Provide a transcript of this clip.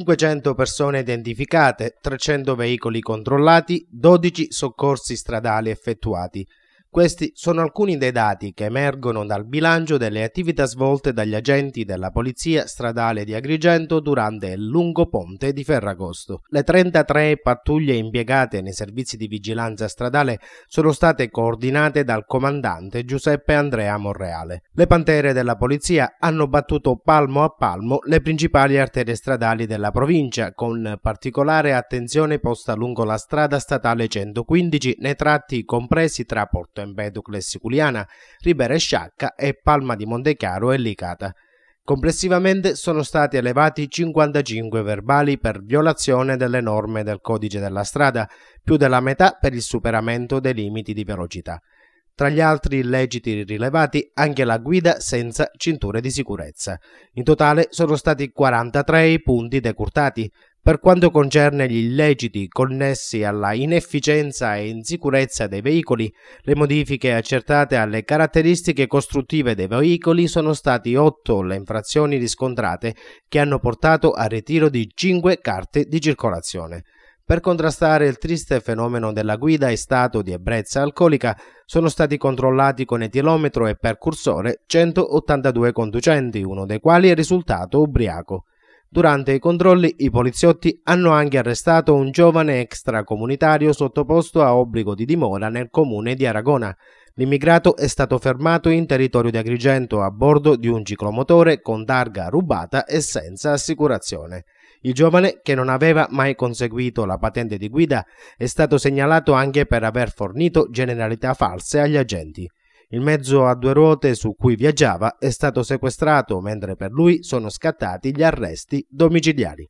500 persone identificate, 300 veicoli controllati, 12 soccorsi stradali effettuati, questi sono alcuni dei dati che emergono dal bilancio delle attività svolte dagli agenti della Polizia Stradale di Agrigento durante il lungo ponte di Ferragosto. Le 33 pattuglie impiegate nei servizi di vigilanza stradale sono state coordinate dal comandante Giuseppe Andrea Monreale. Le pantere della polizia hanno battuto palmo a palmo le principali arterie stradali della provincia, con particolare attenzione posta lungo la strada statale 115 nei tratti compresi tra Porto Porto, e Siculiana, Ribera e Sciacca e Palma di Montechiaro e Licata. Complessivamente sono stati elevati 55 verbali per violazione delle norme del codice della strada, più della metà per il superamento dei limiti di velocità. Tra gli altri illeciti rilevati anche la guida senza cinture di sicurezza. In totale sono stati 43 i punti decurtati, per quanto concerne gli illeciti connessi alla inefficienza e insicurezza dei veicoli, le modifiche accertate alle caratteristiche costruttive dei veicoli sono state 8 le infrazioni riscontrate che hanno portato al ritiro di 5 carte di circolazione. Per contrastare il triste fenomeno della guida in stato di ebbrezza alcolica sono stati controllati con etilometro e percursore 182 conducenti, uno dei quali è risultato ubriaco. Durante i controlli i poliziotti hanno anche arrestato un giovane extracomunitario sottoposto a obbligo di dimora nel comune di Aragona. L'immigrato è stato fermato in territorio di Agrigento a bordo di un ciclomotore con targa rubata e senza assicurazione. Il giovane, che non aveva mai conseguito la patente di guida, è stato segnalato anche per aver fornito generalità false agli agenti. Il mezzo a due ruote su cui viaggiava è stato sequestrato mentre per lui sono scattati gli arresti domiciliari.